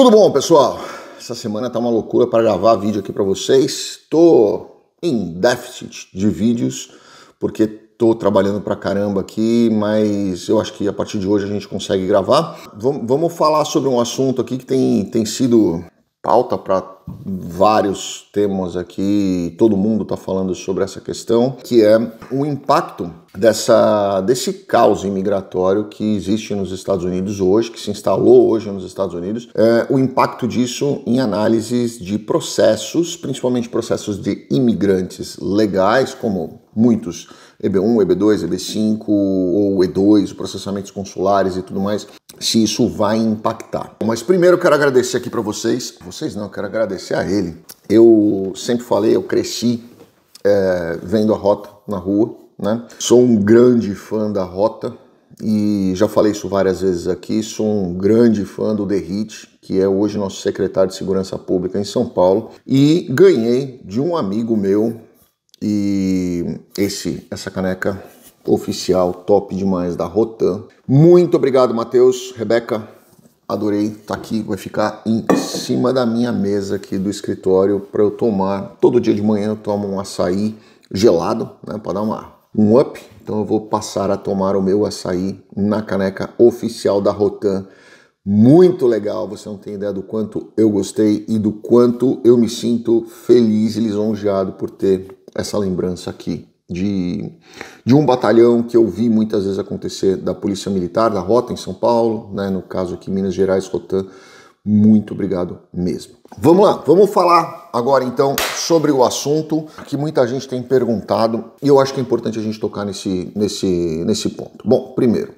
Tudo bom, pessoal? Essa semana tá uma loucura para gravar vídeo aqui para vocês. Tô em déficit de vídeos porque tô trabalhando pra caramba aqui, mas eu acho que a partir de hoje a gente consegue gravar. Vamos falar sobre um assunto aqui que tem, tem sido pauta para vários temas aqui, todo mundo está falando sobre essa questão, que é o impacto dessa, desse caos imigratório que existe nos Estados Unidos hoje, que se instalou hoje nos Estados Unidos, é, o impacto disso em análises de processos, principalmente processos de imigrantes legais, como muitos EB1, EB2, EB5 ou E2, processamentos consulares e tudo mais, se isso vai impactar. Mas primeiro eu quero agradecer aqui para vocês, vocês não, eu quero agradecer a ele. Eu sempre falei, eu cresci é, vendo a Rota na rua, né? Sou um grande fã da Rota e já falei isso várias vezes aqui, sou um grande fã do The Hit, que é hoje nosso secretário de Segurança Pública em São Paulo, e ganhei de um amigo meu e esse, essa caneca oficial, top demais, da Rotan. Muito obrigado, Matheus, Rebeca, adorei, tá aqui, vai ficar em cima da minha mesa aqui do escritório para eu tomar. Todo dia de manhã eu tomo um açaí gelado, né, para dar uma, um up. Então eu vou passar a tomar o meu açaí na caneca oficial da Rotan. Muito legal, você não tem ideia do quanto eu gostei e do quanto eu me sinto feliz e lisonjeado por ter essa lembrança aqui de, de um batalhão que eu vi muitas vezes acontecer da Polícia Militar, da Rota em São Paulo, né, no caso aqui Minas Gerais, Rotan. Muito obrigado mesmo. Vamos lá, vamos falar agora então sobre o assunto que muita gente tem perguntado e eu acho que é importante a gente tocar nesse, nesse, nesse ponto. Bom, primeiro,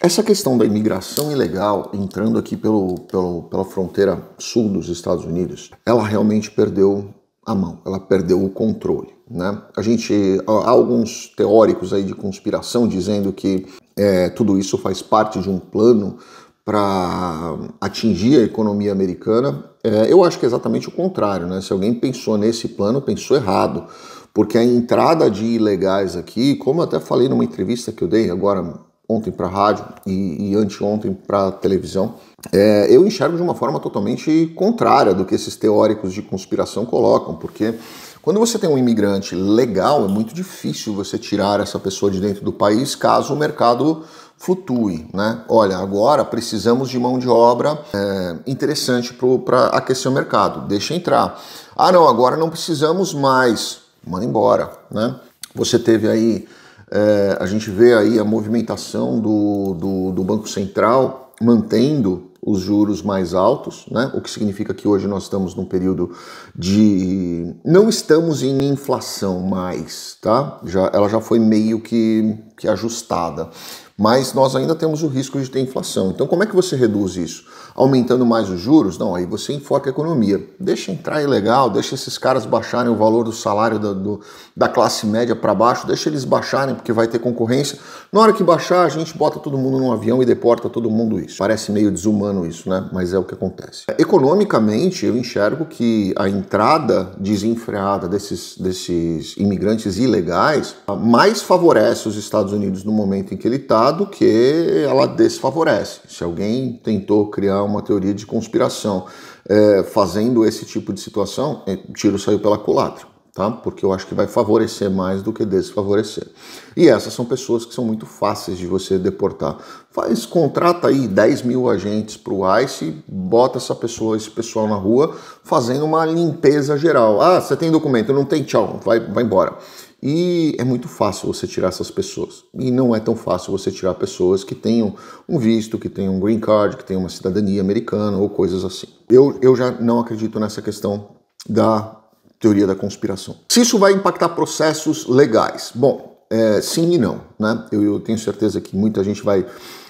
essa questão da imigração ilegal entrando aqui pelo, pelo, pela fronteira sul dos Estados Unidos, ela realmente perdeu a mão, ela perdeu o controle. Né? A gente há alguns teóricos aí de conspiração dizendo que é, tudo isso faz parte de um plano para atingir a economia americana. É, eu acho que é exatamente o contrário. Né? Se alguém pensou nesse plano, pensou errado, porque a entrada de ilegais aqui, como eu até falei numa entrevista que eu dei agora ontem para a rádio e, e anteontem para a televisão, é, eu enxergo de uma forma totalmente contrária do que esses teóricos de conspiração colocam, porque quando você tem um imigrante legal, é muito difícil você tirar essa pessoa de dentro do país caso o mercado flutue. Né? Olha, agora precisamos de mão de obra é, interessante para aquecer o mercado, deixa entrar. Ah, não, agora não precisamos mais, manda embora. Né? Você teve aí é, a gente vê aí a movimentação do, do, do, Banco Central mantendo os juros mais altos, né? o que significa que hoje nós estamos num período de. Não estamos em inflação mais, tá? Já, ela já foi meio que, que ajustada mas nós ainda temos o risco de ter inflação. Então, como é que você reduz isso? Aumentando mais os juros? Não, aí você enfoca a economia. Deixa entrar ilegal, deixa esses caras baixarem o valor do salário da, do, da classe média para baixo, deixa eles baixarem, porque vai ter concorrência. Na hora que baixar, a gente bota todo mundo num avião e deporta todo mundo isso. Parece meio desumano isso, né? Mas é o que acontece. Economicamente, eu enxergo que a entrada desenfreada desses, desses imigrantes ilegais mais favorece os Estados Unidos no momento em que ele está lado que ela desfavorece. Se alguém tentou criar uma teoria de conspiração é, fazendo esse tipo de situação, o é, tiro saiu pela culatra. Tá? Porque eu acho que vai favorecer mais do que desfavorecer. E essas são pessoas que são muito fáceis de você deportar. Faz, contrata aí 10 mil agentes para o ICE, bota essa pessoa, esse pessoal na rua, fazendo uma limpeza geral. Ah, você tem documento, não tem, tchau, vai, vai embora. E é muito fácil você tirar essas pessoas. E não é tão fácil você tirar pessoas que tenham um visto, que tenham um green card, que tenham uma cidadania americana ou coisas assim. Eu, eu já não acredito nessa questão da teoria da conspiração. Se isso vai impactar processos legais? Bom, é, sim e não. Né? Eu, eu tenho certeza que muita gente vai,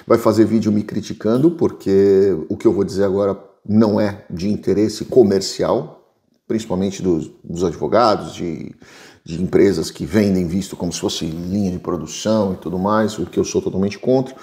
vai fazer vídeo me criticando, porque o que eu vou dizer agora não é de interesse comercial, principalmente dos, dos advogados, de, de empresas que vendem visto como se fosse linha de produção e tudo mais, o que eu sou totalmente contra.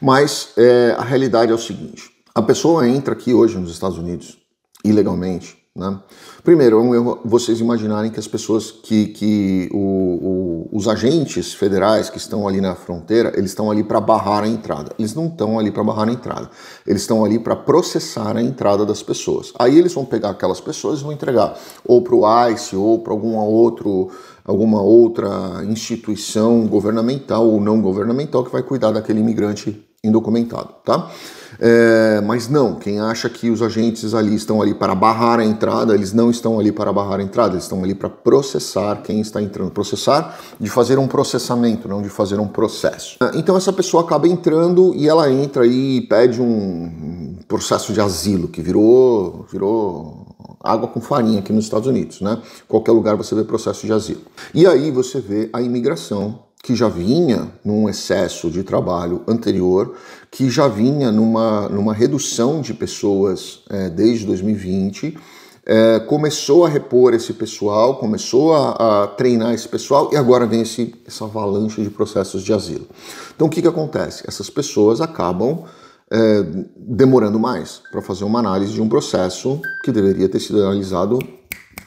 Mas é, a realidade é o seguinte: a pessoa entra aqui hoje nos Estados Unidos ilegalmente né? Primeiro, é um erro vocês imaginarem que as pessoas que, que o, o, os agentes federais que estão ali na fronteira, eles estão ali para barrar a entrada. Eles não estão ali para barrar a entrada. Eles estão ali para processar a entrada das pessoas. Aí eles vão pegar aquelas pessoas e vão entregar ou para o ICE ou para algum outro alguma outra instituição governamental ou não governamental que vai cuidar daquele imigrante indocumentado, tá? É, mas não, quem acha que os agentes ali estão ali para barrar a entrada, eles não estão ali para barrar a entrada, eles estão ali para processar quem está entrando. Processar de fazer um processamento, não de fazer um processo. É, então essa pessoa acaba entrando e ela entra e pede um processo de asilo, que virou, virou água com farinha aqui nos Estados Unidos, né? Qualquer lugar você vê processo de asilo. E aí você vê a imigração que já vinha num excesso de trabalho anterior, que já vinha numa, numa redução de pessoas é, desde 2020, é, começou a repor esse pessoal, começou a, a treinar esse pessoal e agora vem esse, essa avalanche de processos de asilo. Então o que, que acontece? Essas pessoas acabam é, demorando mais para fazer uma análise de um processo que deveria ter sido analisado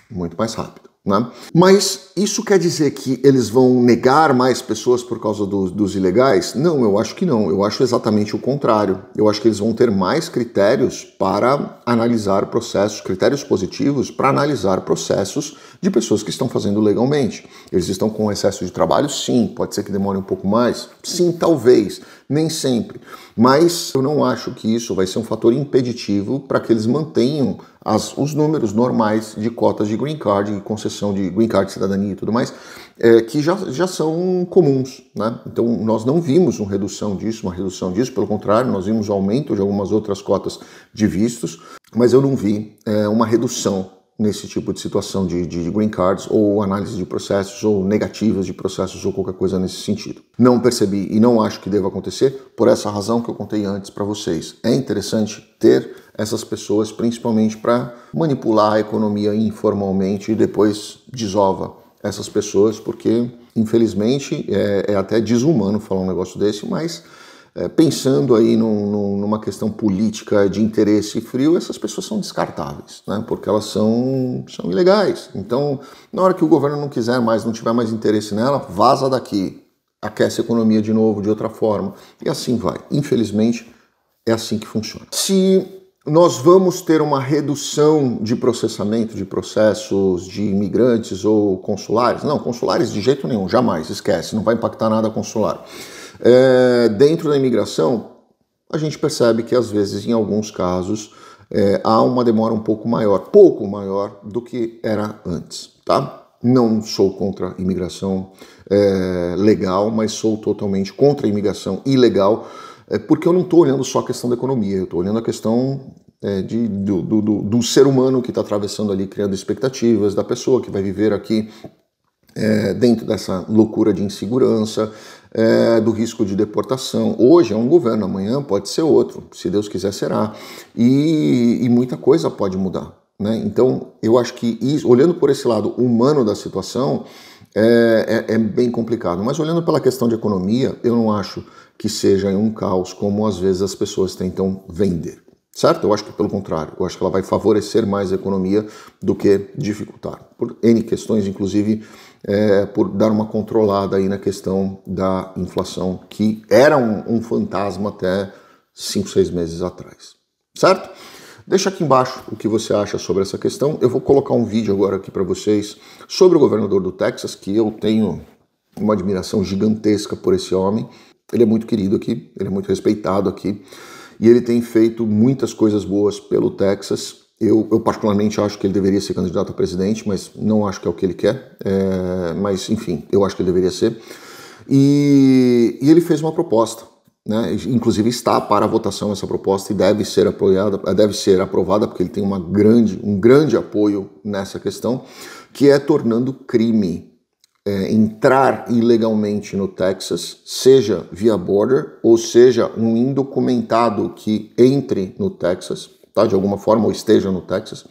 muito mais rápido. Né? Mas isso quer dizer que eles vão negar mais pessoas por causa do, dos ilegais? Não, eu acho que não. Eu acho exatamente o contrário. Eu acho que eles vão ter mais critérios para analisar processos, critérios positivos para analisar processos de pessoas que estão fazendo legalmente. Eles estão com excesso de trabalho? Sim. Pode ser que demore um pouco mais? Sim, talvez. Nem sempre. Mas eu não acho que isso vai ser um fator impeditivo para que eles mantenham as, os números normais de cotas de green card e concessão concessão de green card, cidadania e tudo mais, é, que já, já são comuns. Né? Então, nós não vimos uma redução disso, uma redução disso, pelo contrário, nós vimos um aumento de algumas outras cotas de vistos, mas eu não vi é, uma redução nesse tipo de situação de, de, green cards ou análise de processos ou negativas de processos ou qualquer coisa nesse sentido. Não percebi e não acho que deva acontecer por essa razão que eu contei antes para vocês. É interessante ter essas pessoas principalmente para manipular a economia informalmente e depois desova essas pessoas porque infelizmente é, é até desumano falar um negócio desse, mas é, pensando aí num, num, numa questão política de interesse frio, essas pessoas são descartáveis, né? porque elas são, são ilegais. Então, na hora que o governo não quiser mais, não tiver mais interesse nela, vaza daqui, aquece a economia de novo, de outra forma, e assim vai. Infelizmente, é assim que funciona. Se nós vamos ter uma redução de processamento de processos de imigrantes ou consulares. Não, consulares de jeito nenhum, jamais, esquece, não vai impactar nada consular. É, dentro da imigração, a gente percebe que às vezes, em alguns casos, é, há uma demora um pouco maior, pouco maior do que era antes, tá? Não sou contra a imigração é, legal, mas sou totalmente contra a imigração ilegal, é, porque eu não estou olhando só a questão da economia, eu estou olhando a questão é, de, do, do, do, do, ser humano que está atravessando ali, criando expectativas, da pessoa que vai viver aqui é, dentro dessa loucura de insegurança, é, do risco de deportação. Hoje é um governo, amanhã pode ser outro, se Deus quiser será. E, e muita coisa pode mudar. Né? Então, eu acho que, isso, olhando por esse lado humano da situação, é, é, é, bem complicado. Mas olhando pela questão de economia, eu não acho que seja um caos como às vezes as pessoas tentam vender. Certo? Eu acho que pelo contrário, eu acho que ela vai favorecer mais a economia do que dificultar. Por N questões, inclusive é, por dar uma controlada aí na questão da inflação, que era um, um fantasma até 5, 6 meses atrás. Certo? Deixa aqui embaixo o que você acha sobre essa questão. Eu vou colocar um vídeo agora aqui para vocês sobre o governador do Texas, que eu tenho uma admiração gigantesca por esse homem. Ele é muito querido aqui, ele é muito respeitado aqui, e ele tem feito muitas coisas boas pelo Texas eu, eu, particularmente acho que ele deveria ser candidato a presidente, mas não acho que é o que ele quer. É, mas enfim, eu acho que ele deveria ser. E, e ele fez uma proposta, né? Inclusive está para votação essa proposta e deve ser apoiada, deve ser aprovada porque ele tem uma grande, um grande apoio nessa questão, que é tornando crime é, entrar ilegalmente no Texas, seja via border ou seja um indocumentado que entre no Texas tá? de alguma forma, ou esteja no Texas,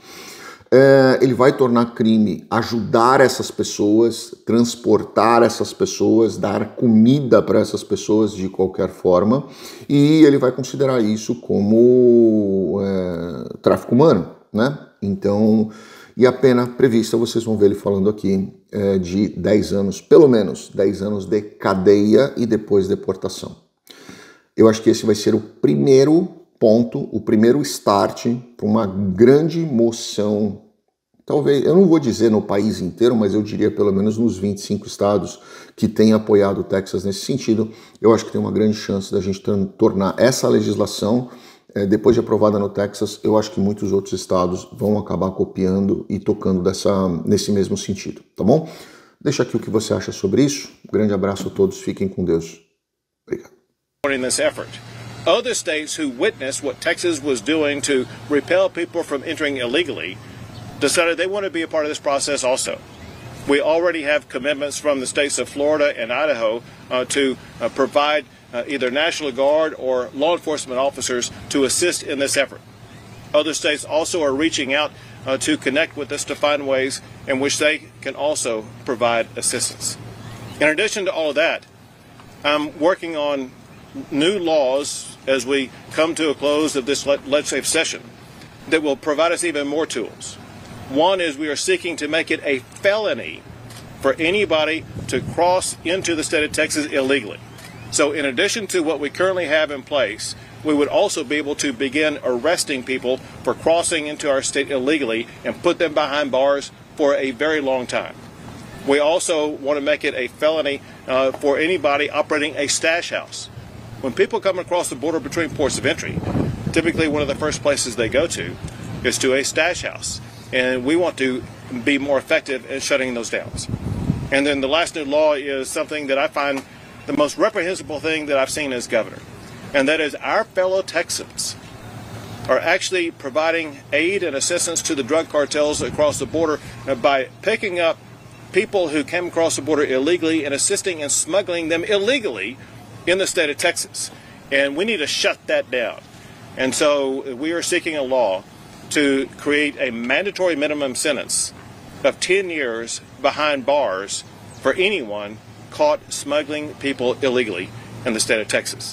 é, ele vai tornar crime ajudar essas pessoas, transportar essas pessoas, dar comida para essas pessoas de qualquer forma, e ele vai considerar isso como é, tráfico humano, né? Então, e a pena prevista, vocês vão ver ele falando aqui, é de 10 anos, pelo menos 10 anos de cadeia e depois deportação. Eu acho que esse vai ser o primeiro ponto, o primeiro start para uma grande moção. Talvez, eu não vou dizer no país inteiro, mas eu diria pelo menos nos 25 estados que têm apoiado o Texas nesse sentido. Eu acho que tem uma grande chance da gente tornar essa legislação, eh, depois de aprovada no Texas, eu acho que muitos outros estados vão acabar copiando e tocando dessa, nesse mesmo sentido, tá bom? Deixa aqui o que você acha sobre isso. Um grande abraço a todos, fiquem com Deus. Obrigado. Other states who witnessed what Texas was doing to repel people from entering illegally decided they want to be a part of this process also. We already have commitments from the states of Florida and Idaho uh, to uh, provide uh, either National Guard or law enforcement officers to assist in this effort. Other states also are reaching out uh, to connect with us to find ways in which they can also provide assistance. In addition to all of that, I'm working on new laws as we come to a close of this legislative session that will provide us even more tools. One is we are seeking to make it a felony for anybody to cross into the state of Texas illegally. So, in addition to what we currently have in place, we would also be able to begin arresting people for crossing into our state illegally and put them behind bars for a very long time. We also want to make it a felony uh, for anybody operating a stash house when people come across the border between ports of entry, typically one of the first places they go to is to a stash house. And we want to be more effective in shutting those down. And then the last new law is something that I find the most reprehensible thing that I've seen as governor. And that is our fellow Texans are actually providing aid and assistance to the drug cartels across the border by picking up people who came across the border illegally and assisting in smuggling them illegally in the state of Texas. And we need to shut that down. And so we are seeking a law to create a mandatory minimum sentence of 10 years behind bars for anyone caught smuggling people illegally in the state of Texas.